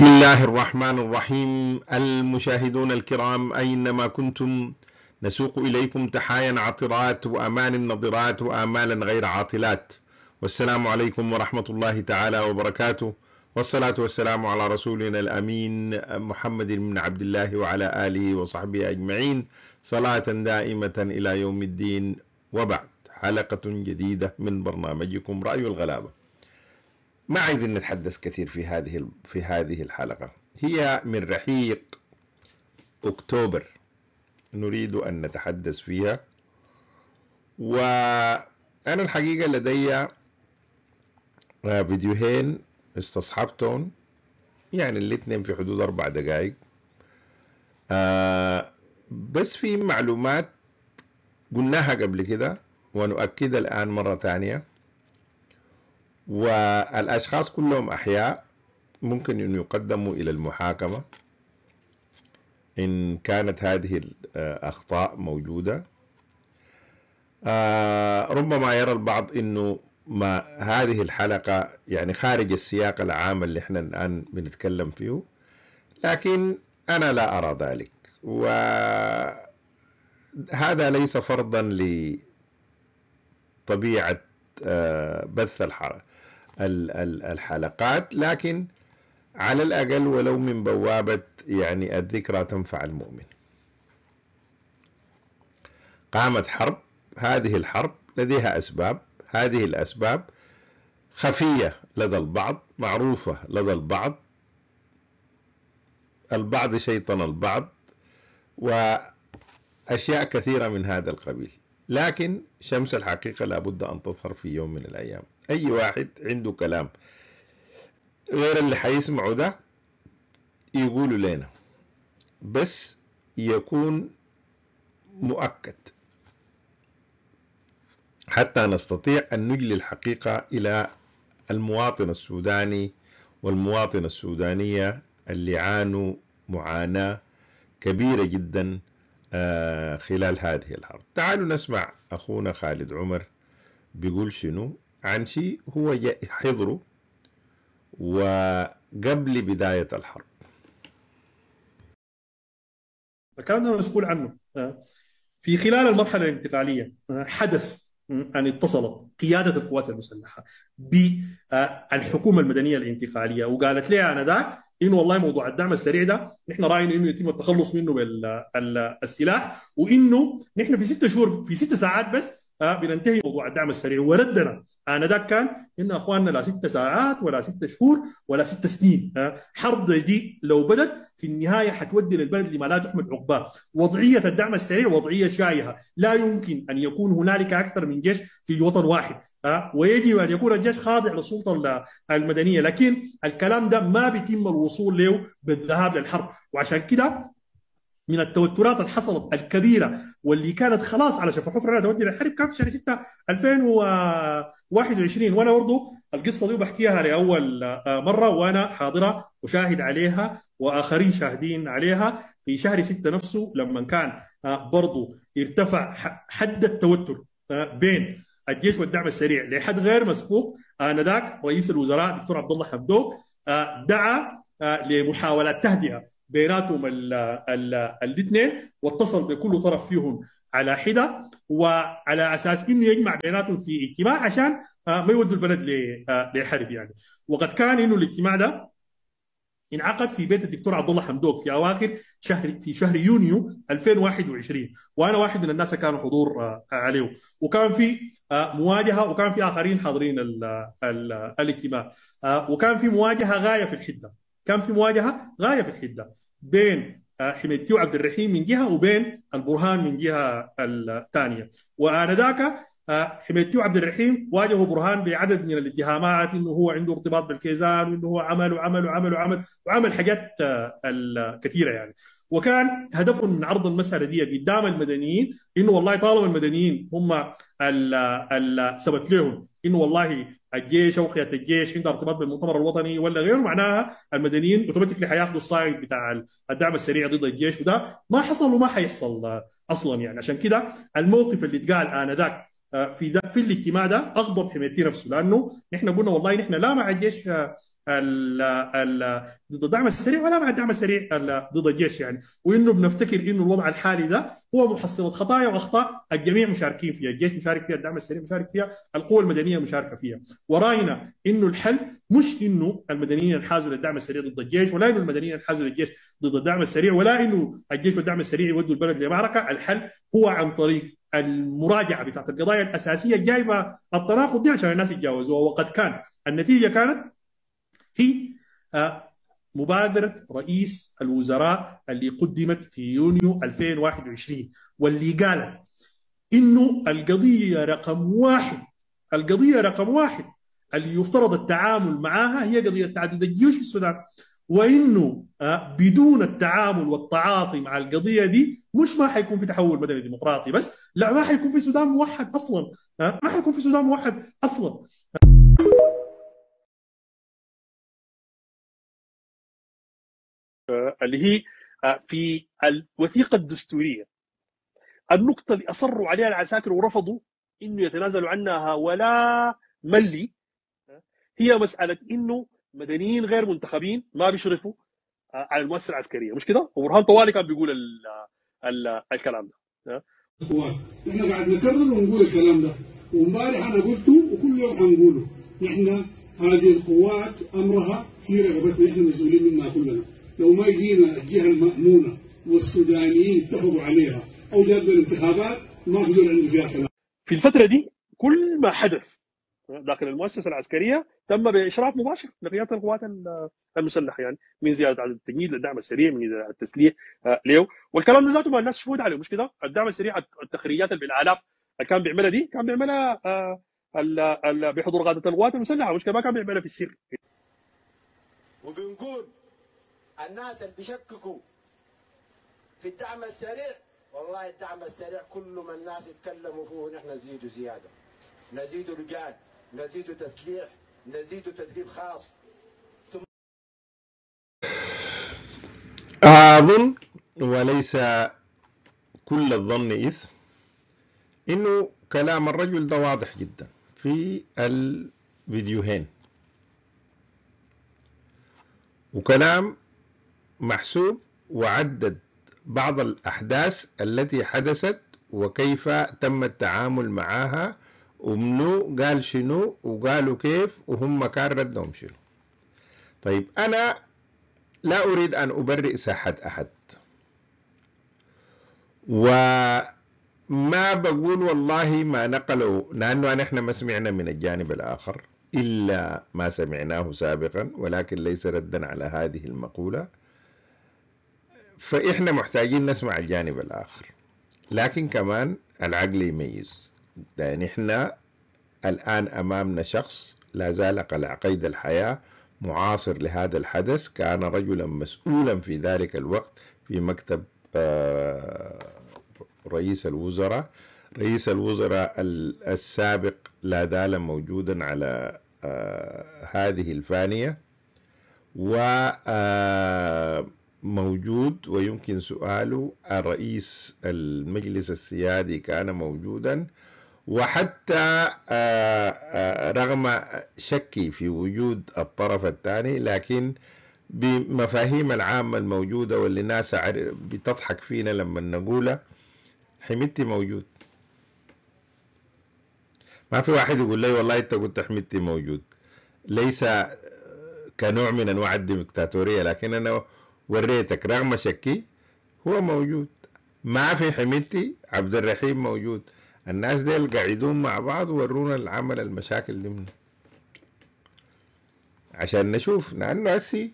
بسم الله الرحمن الرحيم المشاهدون الكرام أينما كنتم نسوق إليكم تحايا عطرات وأمان نضرات وآمالا غير عاطلات والسلام عليكم ورحمة الله تعالى وبركاته والصلاة والسلام على رسولنا الأمين محمد بن عبد الله وعلى آله وصحبه أجمعين صلاة دائمة إلى يوم الدين وبعد حلقة جديدة من برنامجكم رأي الغلابة ما عايزين نتحدث كثير في هذه في هذه الحلقة هي من رحيق أكتوبر نريد أن نتحدث فيها وأنا الحقيقة لدي آه، فيديوهين استصحبتهم يعني الاثنين في حدود أربع دقائق آه، بس في معلومات قلناها قبل كده ونؤكد الآن مرة ثانية والأشخاص كلهم أحياء ممكن أن يقدموا إلى المحاكمة إن كانت هذه الأخطاء موجودة آه، ربما يرى البعض أنه ما هذه الحلقة يعني خارج السياق العام اللي احنا الآن بنتكلم فيه لكن أنا لا أرى ذلك وهذا ليس فرضا لطبيعة آه، بث الحلقات لكن على الأقل ولو من بوابة يعني الذكرى تنفع المؤمن قامت حرب هذه الحرب لديها أسباب هذه الأسباب خفية لدى البعض معروفة لدى البعض البعض شيطن البعض وأشياء كثيرة من هذا القبيل لكن شمس الحقيقة لابد أن تظهر في يوم من الأيام اي واحد عنده كلام غير اللي حيسمعه ده يقولوا لنا بس يكون مؤكد حتى نستطيع أن نجلي الحقيقة إلى المواطن السوداني والمواطنة السودانية اللي عانوا معاناة كبيرة جدا آه، خلال هذه الحرب تعالوا نسمع أخونا خالد عمر بيقول شنو عن شيء هو حضره وقبل بداية الحرب الكلام ده مسؤول عنه في خلال المرحلة الانتقالية حدث أن اتصلت قيادة القوات المسلحة بالحكومة المدنية الانتقالية وقالت لها أنذاك انه والله موضوع الدعم السريع ده نحن راينا انه يتم التخلص منه بالسلاح وانه نحن في ستة شهور في ستة ساعات بس آه بننتهي موضوع الدعم السريع وردنا انذاك آه، كان ان اخواننا لا ست ساعات ولا ست شهور ولا ست سنين آه، حرب دي لو بدت في النهايه حتودي للبلد لما لا تحمل عقباه وضعيه الدعم السريع وضعيه شائعه لا يمكن ان يكون هنالك اكثر من جيش في وطن واحد آه، ويجب ان يكون الجيش خاضع للسلطه المدنيه لكن الكلام ده ما بيتم الوصول له بالذهاب للحرب وعشان كده من التوترات اللي حصلت الكبيره واللي كانت خلاص على شفا حفره تودي للحرب كان في شهر 6 2021 وانا برضه القصه دي بحكيها لاول آه، مره وانا حاضره وشاهد عليها واخرين شاهدين عليها في شهر 6 نفسه لما كان آه، برضه ارتفع حد التوتر آه، بين الجيش والدعم السريع لحد غير مسبوق انذاك رئيس الوزراء دكتور عبد الله حمدوك دعا لمحاولات تهدئه بيناتهم الاثنين واتصل بكل طرف فيهم على حده وعلى اساس انه يجمع بيناتهم في اجتماع عشان آه، ما يودوا البلد آه، لحرب يعني وقد كان انه الاجتماع ده انعقد في بيت الدكتور عبد الله حمدوك في اواخر شهر في شهر يونيو 2021 وانا واحد من الناس كانوا حضور آه، عليه وكان في مواجهه وكان في اخرين حاضرين الاجتماع وكان في مواجهه غايه في الحده كان في مواجهه غايه في الحده بين آه، حميدتي وعبد الرحيم من جهه وبين البرهان من جهه الثانيه ذاك آه، حميدتي وعبد الرحيم واجهوا برهان بعدد من الاتهامات انه هو عنده ارتباط بالكيزان وانه هو عمل وعمل وعمل وعمل وعمل حاجات آه، كثيره يعني وكان هدفه من عرض المساله دي قدام المدنيين انه والله طالما المدنيين هم ثبت لهم انه والله الجيش او قياده الجيش عندها ارتباط بالمؤتمر الوطني ولا غيره معناها المدنيين اوتوماتيكلي حياخذوا الصاعد بتاع الدعم السريع ضد الجيش وده ما حصل وما حيحصل آه، اصلا يعني عشان كده الموقف اللي اتقال انذاك آه، في ده في الاجتماع ده اغضب حميدتي نفسه لانه نحن قلنا والله نحن لا مع الجيش آه، ضد الدعم السريع ولا مع الدعم السريع ضد الجيش يعني وانه بنفتكر انه الوضع الحالي ده هو محصله خطايا واخطاء الجميع مشاركين فيها، الجيش مشارك فيها، الدعم السريع مشارك فيها، القوى المدنيه مشاركه فيها، وراينا انه الحل مش انه المدنيين ينحازوا للدعم السريع ضد الجيش ولا انه المدنيين ينحازوا للجيش ضد الدعم السريع ولا انه الجيش والدعم السريع يودوا البلد لمعركه، الحل هو عن طريق المراجعه بتاعت القضايا الاساسيه الجايبه التناقض دي عشان الناس يتجاوزوها وقد كان النتيجه كانت هي آه، مبادرة رئيس الوزراء اللي قدمت في يونيو 2021 واللي قالت إنه القضية رقم واحد القضية رقم واحد اللي يفترض التعامل معها هي قضية تعدد الجيوش في السودان وانه آه، بدون التعامل والتعاطي مع القضيه دي مش ما حيكون في تحول مدني ديمقراطي بس لا ما حيكون في سودان موحد اصلا آه، ما حيكون في سودان موحد اصلا اللي هي آه، في الوثيقه الدستوريه النقطه اللي اصروا عليها العساكر ورفضوا انه يتنازلوا عنها ولا ملي آه، هي مساله انه مدنيين غير منتخبين ما بيشرفوا آه، على المؤسسه العسكريه مش كده؟ وبرهان طوالي كان بيقول الـ الـ الكلام ده احنا قاعد نكرر ونقول الكلام ده وامبارح انا قلته وكل يوم حنقوله نحن هذه القوات امرها في رغبتنا نحن مسؤولين منها كلنا لو ما يجينا الجهه المامونه والسودانيين اتفقوا عليها او جاب الانتخابات ما في عنده فيها كلام في الفتره دي كل ما حدث داخل المؤسسه العسكريه تم باشراف مباشر لقياده القوات المسلحه يعني من زياده عدد التجنيد للدعم السريع من زياده التسليح آه، له والكلام ده ذاته ما الناس شهود عليه مش كده الدعم السريع التخريجات اللي بالالاف اللي كان بيعملها دي كان بيعملها آه، بحضور قاده القوات المسلحه مش كده ما كان بيعملها في السر وبنقول الناس اللي بيشككوا في الدعم السريع والله الدعم السريع كل ما الناس يتكلموا فيه نحن نزيده زياده نزيدوا رجال نزيدوا تسليح نزيدوا تدريب خاص ثم اظن وليس كل الظن اثم انه كلام الرجل ده واضح جدا في الفيديوهين وكلام محسوب وعدد بعض الأحداث التي حدثت وكيف تم التعامل معها ومنو قال شنو وقالوا كيف وهم كان ردهم شنو طيب أنا لا أريد أن أبرئ ساحة أحد وما بقول والله ما نقله لأنه نحن ما سمعنا من الجانب الآخر إلا ما سمعناه سابقا ولكن ليس ردا على هذه المقولة فإحنا محتاجين نسمع الجانب الآخر لكن كمان العقل يميز يعني إحنا الآن أمامنا شخص لا زال قلع قيد الحياة معاصر لهذا الحدث كان رجلا مسؤولا في ذلك الوقت في مكتب آه، رئيس الوزراء رئيس الوزراء السابق لا زال موجودا على آه، هذه الفانية و آه، موجود ويمكن سؤاله الرئيس المجلس السيادي كان موجودا وحتى آه، آه، رغم شكي في وجود الطرف الثاني لكن بمفاهيم العامة الموجودة واللي ناس بتضحك فينا لما نقولها حميدتي موجود ما في واحد يقول لي والله انت قلت حميدتي موجود ليس آه، كنوع من انواع الديكتاتورية لكن انا وريتك رغم شكي هو موجود ما في حميدتي عبد الرحيم موجود الناس ديل قاعدون مع بعض ورونا العمل المشاكل دي منه عشان نشوف لانه هسي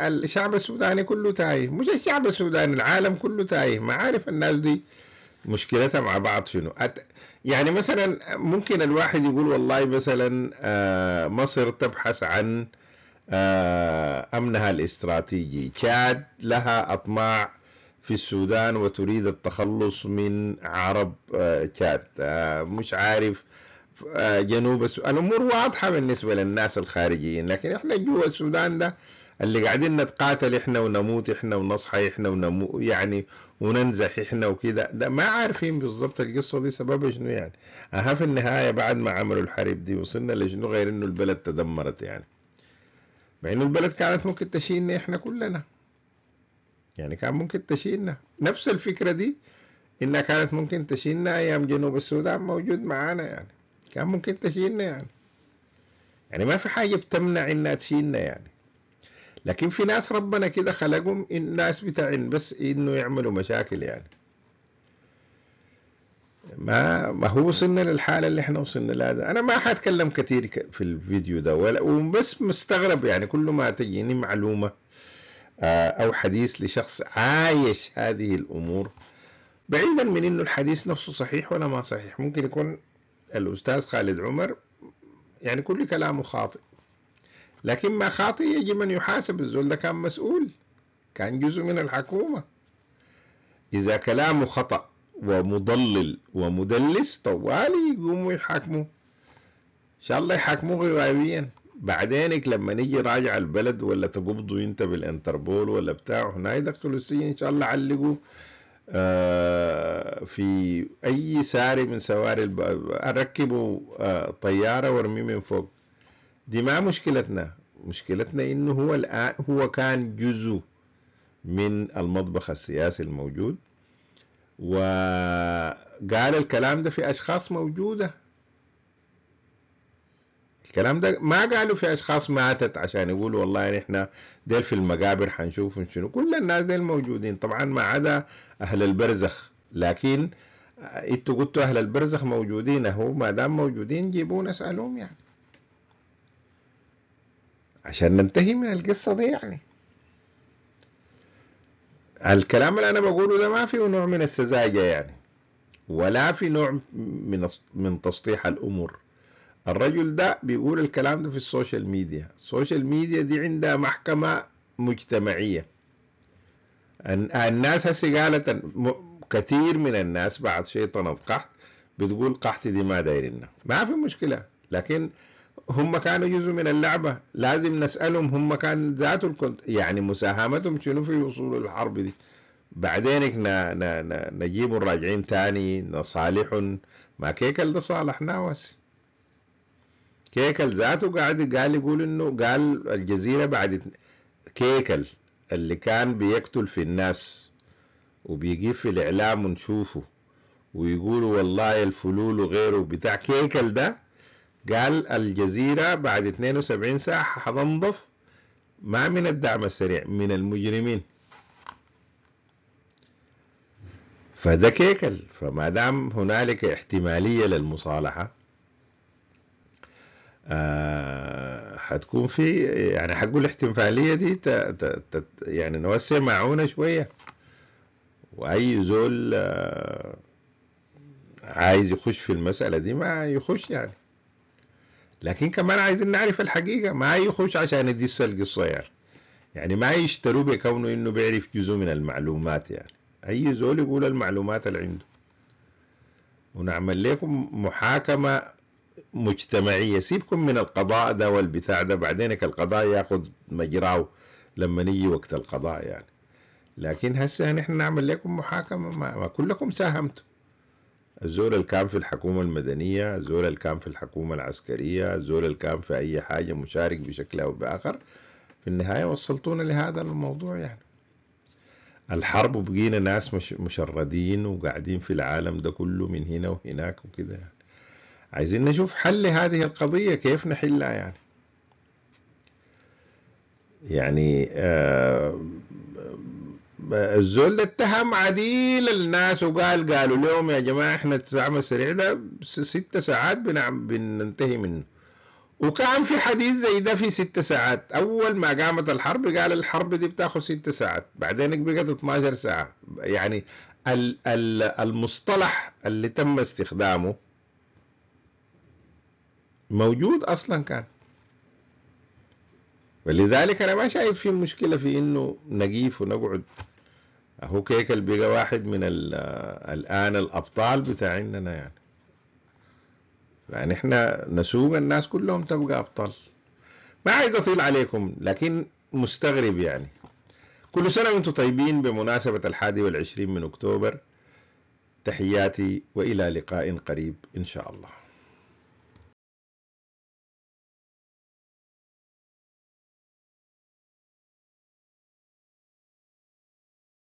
الشعب السوداني كله تايه مش الشعب السوداني العالم كله تايه ما عارف الناس دي مشكلتها مع بعض شنو أت... يعني مثلا ممكن الواحد يقول والله مثلا آه، مصر تبحث عن آه، أمنها الاستراتيجي تشاد لها أطماع في السودان وتريد التخلص من عرب تشاد آه، آه، مش عارف جنوب السودان الأمور واضحة بالنسبة للناس الخارجيين لكن إحنا جوا السودان ده اللي قاعدين نتقاتل احنا ونموت احنا ونصحى احنا ونمو يعني وننزح احنا وكذا ده ما عارفين بالضبط القصه دي سببها شنو يعني اها في النهايه بعد ما عملوا الحرب دي وصلنا لشنو غير انه البلد تدمرت يعني مع ان البلد كانت ممكن تشيلنا احنا كلنا يعني كان ممكن تشيلنا نفس الفكرة دي انها كانت ممكن تشيلنا ايام جنوب السودان موجود معانا يعني كان ممكن تشيلنا يعني يعني ما في حاجة بتمنع انها تشيلنا يعني لكن في ناس ربنا كده خلقهم الناس بتاعين بس انه يعملوا مشاكل يعني ما ما هو وصلنا للحاله اللي احنا وصلنا لها ده. انا ما حاتكلم كثير في الفيديو ده ولا وبس مستغرب يعني كل ما تجيني معلومه آه، او حديث لشخص عايش هذه الامور بعيدا من انه الحديث نفسه صحيح ولا ما صحيح ممكن يكون الاستاذ خالد عمر يعني كل كلامه خاطئ لكن ما خاطئ يجي من يحاسب الزول ده كان مسؤول كان جزء من الحكومه اذا كلامه خطأ ومضلل ومدلس طوالي يقوموا يحاكموا ان شاء الله يحاكموه غيابيا بعدينك لما نيجي راجع البلد ولا تقبضوا انت بالانتربول ولا بتاع هنا يدخلوا السجن ان شاء الله علقوا آه، في اي ساري من سواري الب... آه، طياره وارميه من فوق دي ما مشكلتنا مشكلتنا انه هو الان هو كان جزء من المطبخ السياسي الموجود وقال الكلام ده في أشخاص موجودة الكلام ده ما قالوا في أشخاص ماتت عشان يقولوا والله نحن ديل في المقابر حنشوف شنو كل الناس ديل موجودين طبعا ما عدا أهل البرزخ لكن انتوا قلتوا أهل البرزخ موجودين أهو ما دام موجودين جيبونا اسألهم يعني عشان ننتهي من القصة دي يعني الكلام اللي أنا بقوله ده ما فيه نوع من السذاجة يعني ولا في نوع من من تسطيح الأمور الرجل ده بيقول الكلام ده في السوشيال ميديا السوشيال ميديا دي عندها محكمة مجتمعية الناس هسه قالت كثير من الناس بعد شيطنة قحط بتقول قحط دي ما دايرنا ما في مشكلة لكن هم كانوا جزء من اللعبة لازم نسألهم هم كان ذات الكنت يعني مساهمتهم شنو في وصول الحرب دي بعدين نا نا نا نجيب الراجعين تاني نصالحهم ما كيكل ده صالح ناوس كيكل ذاته قاعد قال يقول انه قال الجزيرة بعد كيكل اللي كان بيقتل في الناس وبيجيب في الإعلام ونشوفه ويقولوا والله الفلول وغيره بتاع كيكل ده قال الجزيرة بعد 72 ساعة حتنضف ما من الدعم السريع من المجرمين فده كيكل فما دام هنالك احتمالية للمصالحة آه حتكون في يعني حقول الاحتمالية دي تـ تـ تـ يعني نوسع معونة شوية وأي زول آه عايز يخش في المسألة دي ما يخش يعني لكن كمان عايزين نعرف الحقيقة ما يخش عشان يدي القصه يعني يعني ما يشتروا بكونه انه بيعرف جزء من المعلومات يعني اي زول يقول المعلومات اللي عنده ونعمل لكم محاكمة مجتمعية سيبكم من القضاء ده والبتاع ده بعدين القضاء ياخذ مجراه لما نيجي وقت القضاء يعني لكن هسه نحن يعني نعمل لكم محاكمة ما, ما كلكم ساهمتم الزول اللي كان في الحكومة المدنية الزول اللي كان في الحكومة العسكرية الزول اللي كان في أي حاجة مشارك بشكل أو بآخر في النهاية وصلتونا لهذا الموضوع يعني الحرب وبقينا ناس مش مشردين وقاعدين في العالم ده كله من هنا وهناك وكده يعني. عايزين نشوف حل لهذه القضية كيف نحلها يعني يعني آه الزول ده اتهم عديل الناس وقال قالوا لهم يا جماعه احنا العمل السريع ده ست ساعات بننتهي منه وكان في حديث زي ده في ست ساعات اول ما قامت الحرب قال الحرب دي بتاخذ ست ساعات بعدين بقت 12 ساعه يعني ال ال المصطلح اللي تم استخدامه موجود اصلا كان ولذلك انا ما شايف في مشكله في انه نقيف ونقعد هو كيكل بقى واحد من الان الابطال بتاعنا يعني يعني احنا نسوق الناس كلهم تبقى ابطال ما عايز اطيل عليكم لكن مستغرب يعني كل سنة وانتم طيبين بمناسبة الحادي والعشرين من أكتوبر تحياتي وإلى لقاء قريب إن شاء الله